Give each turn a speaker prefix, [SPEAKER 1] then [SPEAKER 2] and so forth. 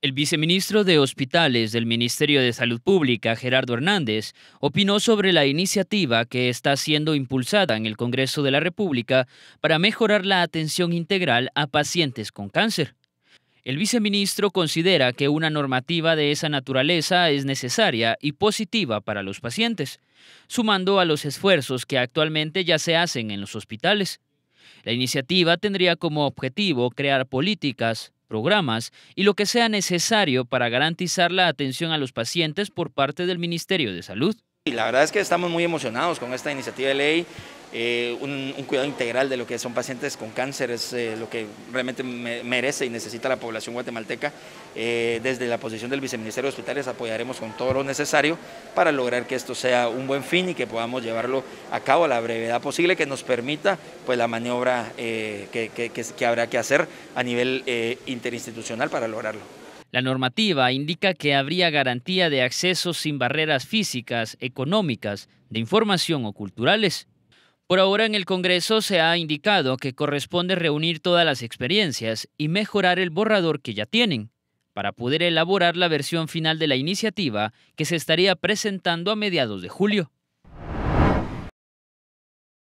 [SPEAKER 1] El viceministro de Hospitales del Ministerio de Salud Pública, Gerardo Hernández, opinó sobre la iniciativa que está siendo impulsada en el Congreso de la República para mejorar la atención integral a pacientes con cáncer. El viceministro considera que una normativa de esa naturaleza es necesaria y positiva para los pacientes, sumando a los esfuerzos que actualmente ya se hacen en los hospitales. La iniciativa tendría como objetivo crear políticas, programas y lo que sea necesario para garantizar la atención a los pacientes por parte del Ministerio de Salud
[SPEAKER 2] la verdad es que estamos muy emocionados con esta iniciativa de ley. Eh, un, cuidado integral de lo que son pacientes con cáncer es eh, lo que realmente merece y necesita la población guatemalteca. Eh, desde la posición del viceministerio de Hospitales apoyaremos con todo lo necesario para lograr que esto sea un buen fin y que podamos llevarlo a cabo a la brevedad posible que nos permita pues, la maniobra que, habrá que hacer a nivel interinstitucional para lograrlo.
[SPEAKER 1] La normativa indica que habría garantía de acceso sin barreras físicas, económicas, de información o culturales. Por ahora en el Congreso se ha indicado que corresponde reunir todas las experiencias y mejorar el borrador que ya tienen para poder elaborar la versión final de la iniciativa que se estaría presentando a mediados de julio.